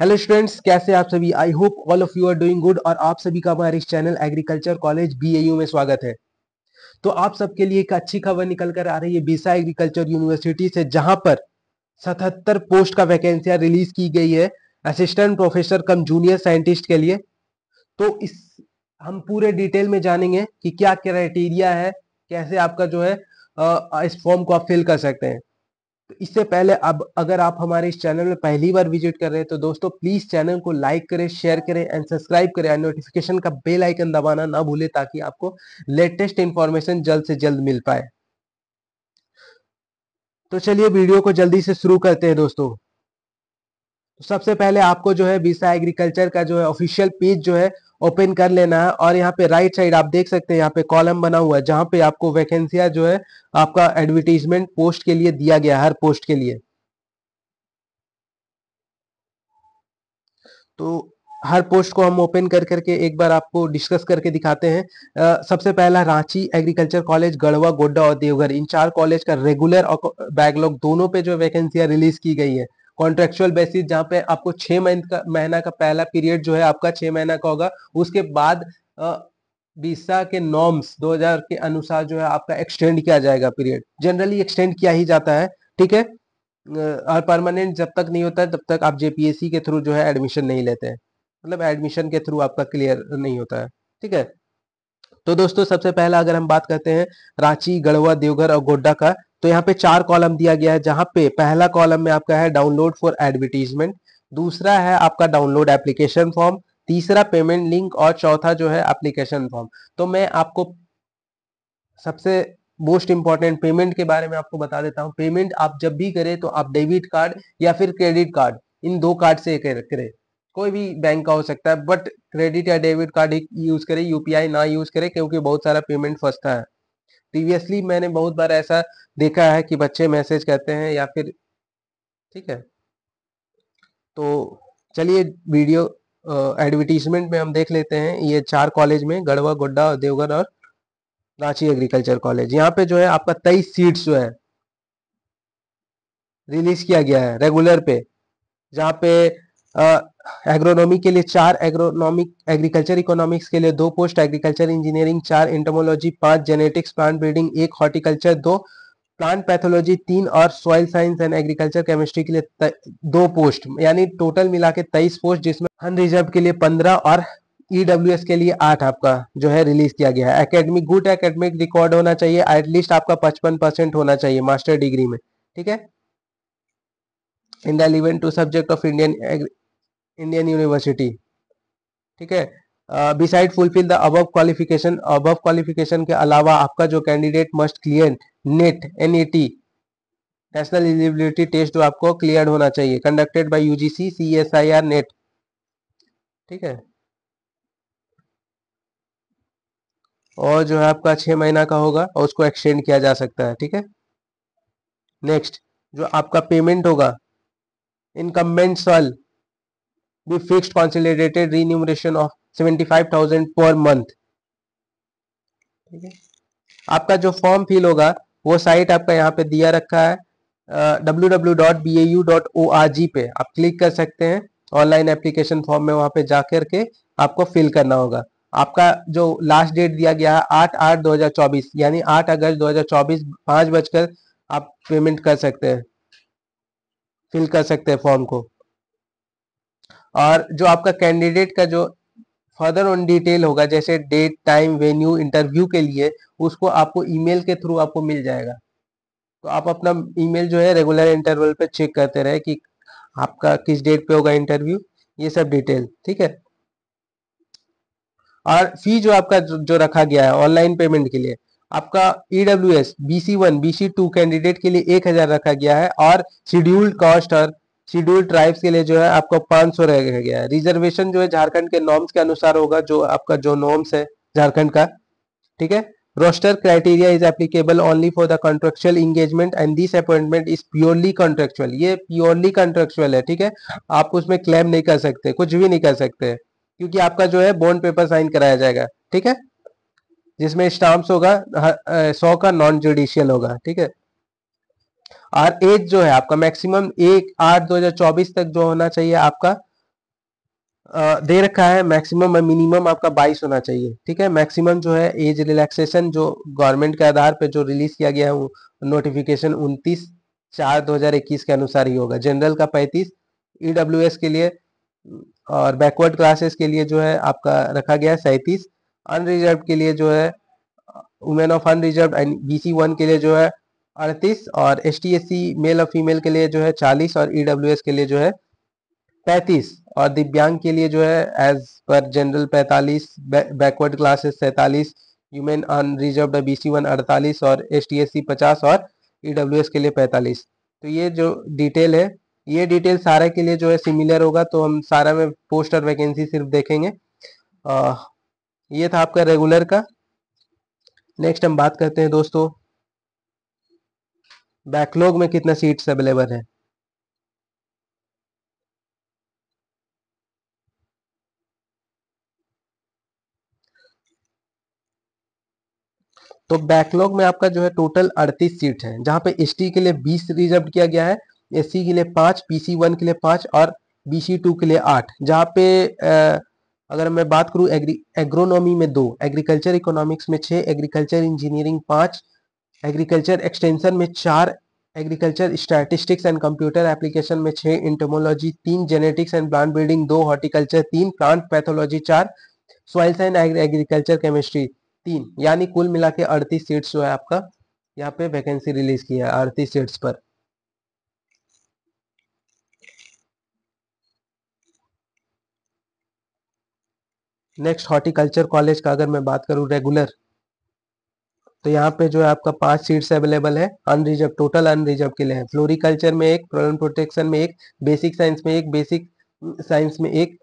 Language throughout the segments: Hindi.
हेलो स्टूडेंट्स कैसे आप सभी I hope all of you are doing good और आप सभी का हमारे इस चैनल एग्रीकल्चर कॉलेज बी में स्वागत है तो आप सबके लिए एक अच्छी खबर निकल कर आ रही है बीसा एग्रीकल्चर यूनिवर्सिटी से जहां पर 77 पोस्ट का वैकेंसियां रिलीज की गई है assistant professor cum junior scientist के लिए तो इस हम पूरे डिटेल में जानेंगे कि क्या क्राइटेरिया है कैसे आपका जो है इस फॉर्म को आप फिल कर सकते हैं तो इससे पहले अब अगर आप हमारे इस चैनल में पहली बार विजिट कर रहे हैं तो दोस्तों प्लीज चैनल को लाइक करें शेयर करें एंड सब्सक्राइब करें एंड नोटिफिकेशन का बेल आइकन दबाना ना भूलें ताकि आपको लेटेस्ट इंफॉर्मेशन जल्द से जल्द मिल पाए तो चलिए वीडियो को जल्दी से शुरू करते हैं दोस्तों सबसे पहले आपको जो है बीसा एग्रीकल्चर का जो है ऑफिशियल पेज जो है ओपन कर लेना है और यहाँ पे राइट साइड आप देख सकते हैं यहाँ पे कॉलम बना हुआ है जहां पे आपको वैकेंसियां जो है आपका एडवर्टीजमेंट पोस्ट के लिए दिया गया हर पोस्ट के लिए तो हर पोस्ट को हम ओपन कर करके एक बार आपको डिस्कस करके दिखाते हैं आ, सबसे पहला रांची एग्रीकल्चर कॉलेज गढ़वा गोड्डा और देवघर इन चार कॉलेज का रेगुलर और बैकलॉग दोनों पे जो वैकेंसियां रिलीज की गई है कॉन्ट्रेक्चुअल बेसिस जहाँ पे आपको छह महीने का महीना का पहला पीरियड जो है आपका छह महीना का होगा उसके बाद बीसा के नॉर्म्स 2000 के अनुसार जो है आपका एक्सटेंड किया जाएगा पीरियड जनरली एक्सटेंड किया ही जाता है ठीक है और परमानेंट जब तक नहीं होता है तब तक आप जेपीएससी के थ्रू जो है एडमिशन नहीं लेते हैं मतलब एडमिशन के थ्रू आपका क्लियर नहीं होता है ठीक है तो दोस्तों सबसे पहला अगर हम बात करते हैं रांची गढ़वा देवघर और गोड्डा का तो यहाँ पे चार कॉलम दिया गया है जहाँ पे पहला कॉलम में आपका है डाउनलोड फॉर एडवर्टीजमेंट दूसरा है आपका डाउनलोड एप्लीकेशन फॉर्म तीसरा पेमेंट लिंक और चौथा जो है एप्लीकेशन फॉर्म तो मैं आपको सबसे मोस्ट इम्पॉर्टेंट पेमेंट के बारे में आपको बता देता हूँ पेमेंट आप जब भी करें तो आप डेबिट कार्ड या फिर क्रेडिट कार्ड इन दो कार्ड से करें कोई भी बैंक का हो सकता है बट क्रेडिट या डेबिट कार्ड यूज करें यूपीआई ना यूज करें क्योंकि बहुत सारा पेमेंट फंसता है प्रीवियसली मैंने बहुत बार ऐसा देखा है कि बच्चे मैसेज करते हैं या फिर ठीक है तो चलिए वीडियो एडवर्टीजमेंट में हम देख लेते हैं ये चार कॉलेज में गढ़वा गोड्डा और देवघर और रांची एग्रीकल्चर कॉलेज यहाँ पे जो है आपका तेईस सीट्स जो है रिलीज किया गया है रेगुलर पे जहाँ पे एग्रोनॉमी के लिए चार एग्रोनॉमिक एग्रीकल्चर इकोनॉमिक्स के लिए दो पोस्ट एग्रीकल्चर इंजीनियरिंग चार एंटोमोलॉजी पांच जेनेटिक्स प्लांट ब्रीडिंग एक हॉर्टिकल्चर दो प्लांट पैथोलॉजी तीन और soil science and agriculture chemistry के लिए दो पोस्ट यानी टोटल मिला के तेईस पोस्ट जिसमें अनरिजर्व के लिए पंद्रह और ईडब्ल्यू e के लिए आठ आपका जो है रिलीज किया गया है एकेडमिक गुड एकेडमिक रिकॉर्ड होना चाहिए एटलीस्ट आपका पचपन परसेंट होना चाहिए मास्टर डिग्री में ठीक है in the eleven two subject of Indian Indian university ठीक है beside fulfil the above qualification above qualification के अलावा आपका जो candidate must clear NET an national eligibility test जो आपको क्लियर होना चाहिए conducted by UGC CSIR NET ठीक है और जो है आपका छह महीना का होगा और उसको एक्सटेंड किया जा सकता है ठीक है नेक्स्ट जो आपका पेमेंट होगा incumbent solve the fixed consolidated remuneration of 75,000 per month आपका जो फॉर्म फिल होगा वो साइट आपका यहाँ पे दिया रखा है W W dot B U dot O R G पे आप क्लिक कर सकते हैं ऑनलाइन एप्लीकेशन फॉर्म में वहां पे जाकर के आपको फिल करना होगा आपका जो लास्ट डेट दिया गया है आठ आठ दो हजार चौबीस यानी आठ अगस्त दो हजार चौबीस पाँच बजकर आप पेमेंट कर सकते हैं फिल कर सकते हैं फॉर्म को और जो आपका कैंडिडेट का जो फर्दर ऑन डिटेल होगा जैसे डेट टाइम वेन्यू इंटरव्यू के लिए उसको आपको ईमेल के थ्रू आपको मिल जाएगा तो आप अपना ईमेल जो है रेगुलर इंटरवल पे चेक करते रहे कि आपका किस डेट पे होगा इंटरव्यू ये सब डिटेल ठीक है और फी जो आपका जो, रखा गया है ऑनलाइन पेमेंट के लिए आपका E W S B C one B C two candidate के लिए एक हजार रखा गया है और शेड्यूल्ड कॉस्ट और शेड्यूल ट्राइब्स के लिए जो है आपका 500 रह गया है रिजर्वेशन जो है झारखंड के नॉर्म्स के अनुसार होगा जो आपका जो नॉर्म्स है झारखंड का ठीक है roster criteria is applicable only for the contractual engagement and this appointment is purely contractual ये प्योरली कॉन्ट्रेक्चुअल है ठीक है आप उसमें क्लेम नहीं कर सकते कुछ भी नहीं कर सकते क्योंकि आपका जो है बॉन्ड पेपर साइन कराया जाएगा ठीक है जिसमें स्टाम्प होगा सौ का नॉन जुडिशियल होगा ठीक है और एज जो है आपका मैक्सिमम एक आठ दो हजार चौबीस तक जो होना चाहिए आपका आ, दे रखा है मैक्सिमम और मिनिमम आपका बाईस होना चाहिए ठीक है मैक्सिमम जो है एज रिलैक्सेशन जो गवर्नमेंट के आधार पर जो रिलीज किया गया है नोटिफिकेशन उन्तीस चार दो हजार इक्कीस के अनुसार ही होगा जनरल का पैंतीस ईडब्ल्यू e के लिए और बैकवर्ड क्लासेस के लिए जो है आपका रखा गया है सैंतीस अनरिजर्व के लिए जो है women of unreserve and B one के लिए जो है अड़तीस और एस मेल और फीमेल के लिए जो है चालीस और ई e के लिए जो है पैंतीस और दिव्यांग के लिए जो है एज पर जनरल पैंतालीस बैकवर्ड क्लासेस सैतालीस on reserve B C one अड़तालीस और एस टी एस सी पचास और ई डब्ल्यू एस के लिए पैंतालीस तो ये जो डिटेल है ये डिटेल सारा के लिए जो है सिमिलर होगा तो हम सारा में पोस्ट और वैकेंसी सिर्फ देखेंगे आ, ये था आपका रेगुलर का नेक्स्ट हम बात करते हैं दोस्तों बैकलॉग में कितने सीट्स अवेलेबल है तो बैकलॉग में आपका जो है टोटल अड़तीस सीट है जहां पे एस के लिए बीस रिजर्व किया गया है एस के लिए पांच पी वन के लिए पांच और बी टू के लिए आठ जहां पे आ, अगर मैं बात करूं एग्री एग्रोनॉमी में दो एग्रीकल्चर इकोनॉमिक्स में छह एग्रीकल्चर इंजीनियरिंग पांच एग्रीकल्चर एक्सटेंशन में चार agriculture statistics and computer application में छः इंटोमोलॉजी तीन जेनेटिक्स एंड प्लांट बिल्डिंग दो हॉर्टिकल्चर तीन प्लांट पैथोलॉजी चार सॉइल्स एंड एग्रीकल्चर केमिस्ट्री तीन यानी कुल मिला के अड़तीस सीट्स जो है आपका यहाँ पे वैकेंसी रिलीज की है अड़तीस सीट्स पर नेक्स्ट हॉर्टिकल्चर कॉलेज का अगर मैं बात करूँ रेगुलर तो यहाँ पे जो है आपका पांच सीट्स अवेलेबल है अनरिजर्व टोटल अनरिजर्व के लिए है फ्लोरिकल्चर में एक प्रॉब्लम प्रोटेक्शन में एक बेसिक साइंस में एक बेसिक साइंस mm, में एक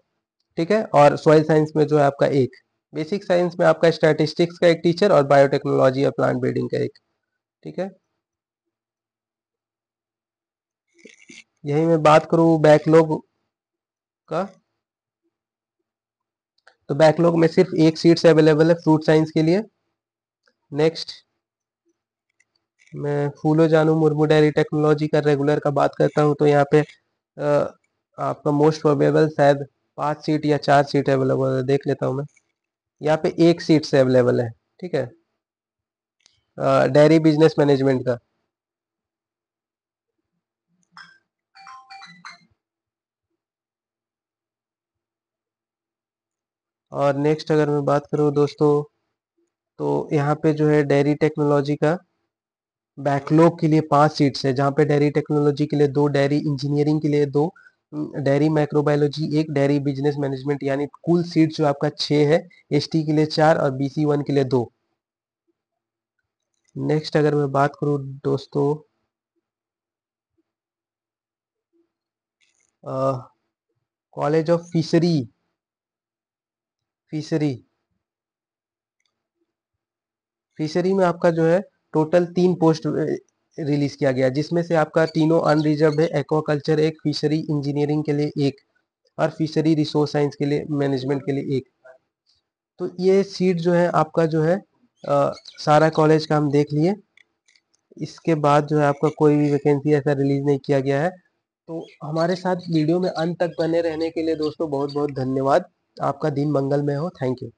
ठीक है और सॉइल साइंस में जो है आपका एक बेसिक साइंस में आपका स्टैटिस्टिक्स का एक टीचर और बायोटेक्नोलॉजी और प्लांट ब्रीडिंग का एक ठीक है यही मैं बात करूँ बैकलॉग का तो बैकलॉग में सिर्फ एक सीट्स अवेलेबल है फ्रूट साइंस के लिए नेक्स्ट मैं फूलो जानू मुर्मू डेयरी टेक्नोलॉजी का रेगुलर का बात करता हूँ तो यहाँ पे आपका मोस्ट अवेलेबल शायद पाँच सीट या चार सीट अवेलेबल है देख लेता हूँ मैं यहाँ पे एक सीट से अवेलेबल है ठीक है डेयरी बिजनेस मैनेजमेंट का और नेक्स्ट अगर मैं बात करूँ दोस्तों तो यहाँ पे जो है डेयरी टेक्नोलॉजी का बैकलॉग के लिए पांच सीट्स है जहाँ पे डेयरी टेक्नोलॉजी के लिए दो डेयरी इंजीनियरिंग के लिए दो डेयरी माइक्रोबायोलॉजी एक डेयरी बिजनेस मैनेजमेंट यानी कुल सीट जो आपका छः है एस के लिए चार और बी वन के लिए दो नेक्स्ट अगर मैं बात करूँ दोस्तों college of fishery fishery fishery में आपका जो है टोटल तीन पोस्ट रिलीज किया गया जिसमें से आपका तीनों अनरिजर्व है एक्वाकल्चर एक फिशरी इंजीनियरिंग के लिए एक और फिशरी रिसोर्स साइंस के लिए मैनेजमेंट के लिए एक तो ये सीट जो है आपका जो है आ, सारा कॉलेज का हम देख लिए इसके बाद जो है आपका कोई भी वैकेंसी ऐसा रिलीज नहीं किया गया है तो हमारे साथ वीडियो में अंत तक बने रहने के लिए दोस्तों बहुत बहुत धन्यवाद आपका दिन मंगलमय हो थैंक यू